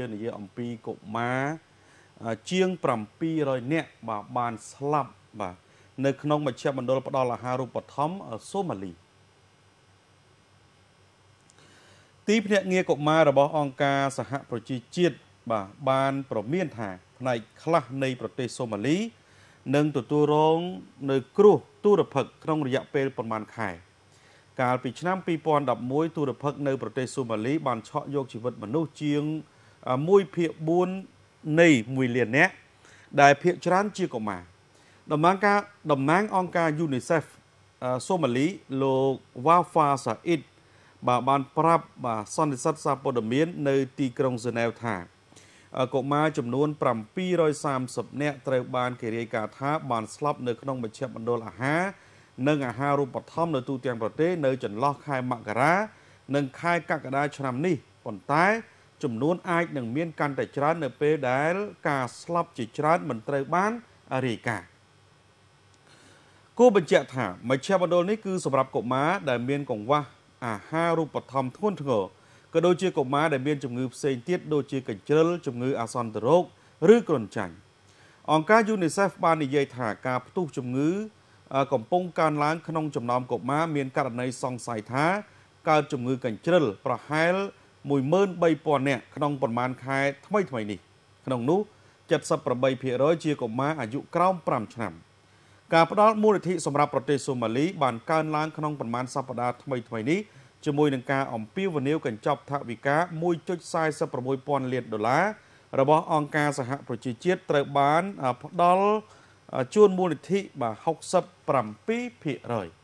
យើងនិយាយអំពីកុមារជាង700នាក់បាទបានស្លាប់បាទនៅក្នុងមជ្ឈមណ្ឌលផ្ដល់អាហារូបត្ថម្ភសូម៉ាលីទីភ្នាក់ងារកុមាររបស់ អង្គការសហប្រជាជាតិបាទបានប្រមានថា ផ្នែកខ្លះនៃប្រទេសសូម៉ាលីនឹងទទួលរងនៅគ្រោះទុរភិក្សក្នុងរយៈពេលប្រមាណខែ កាលពីឆ្នាំ2011ទុរភិក្សនៅប្រទេសសូម៉ាលី បានឆក់យកជីវិតមនុស្សជាង1ភាគ4នៃ1លាននាក់ដែលភាគច្រើនជាកុមារតំណាងការតំណាងអង្គការ UNICEF សូម៉ាលីលោក Wafa Said បាទបាន ប្រាប់បាទសន្និសីទសារព័ត៌មាន នៅទីក្រុងហ្សឺណែវថាកុមារចំនួន730នាក់ត្រូវបានគេរាយការណ៍ថាបានស្លាប់នៅក្នុងមជ្ឈមណ្ឌលអាហារនិងអាហារូបត្ថម្ភនៅទូទាំងប្រទេសនៅចន្លោះខែមករានិងខែកក្កដាឆ្នាំនេះប៉ុន្តែចំនួនអាចនឹងមានកាន់តែច្រើននៅពេលដែលការស្លាប់ជាច្រើនមិនត្រូវបានរាយការណ៍គូបញ្ជាក់ថាមជ្ឈមណ្ឌលនេះគឺសម្រាប់កុមារដែលមានកង្វះអាហារូបត្ថម្ភធ្ងន់ធ្ងរក៏ដូចជាកុមារដែលមានជំងឺផ្សេងទៀតដូចជាកញ្ជ្រិលជំងឺអាសន្នរោគឬគ្រុនចាញ់អង្គការ UNICEF បាននិយាយថាការផ្ទុះជំងឺ កំពុងកើនឡើងក្នុងចំណោមកុមារមានករណីសង្ស័យថាកើតជំងឺកញ្ជ្រិលប្រហែល1 13000នាក់ក្នុងប្រមាណខែថ្មីថ្មីនេះក្នុងនោះ78%ជាកុមារអាយុក្រោម5ឆ្នាំការផ្ដល់មូលនិធិសម្រាប់ប្រទេសសូម៉ាលីបានកើនឡើងក្នុងប្រមាណសប្តាហ៍ថ្មីថ្មីនេះជាមួយនឹងការអំពាវនាវកញ្ចប់ថវិកា1.46ពាន់លានដុល្លាររបស់អង្គការសហប្រជាជាតិត្រូវបានផ្ដល់ជូនមូលនិធិបាទ67%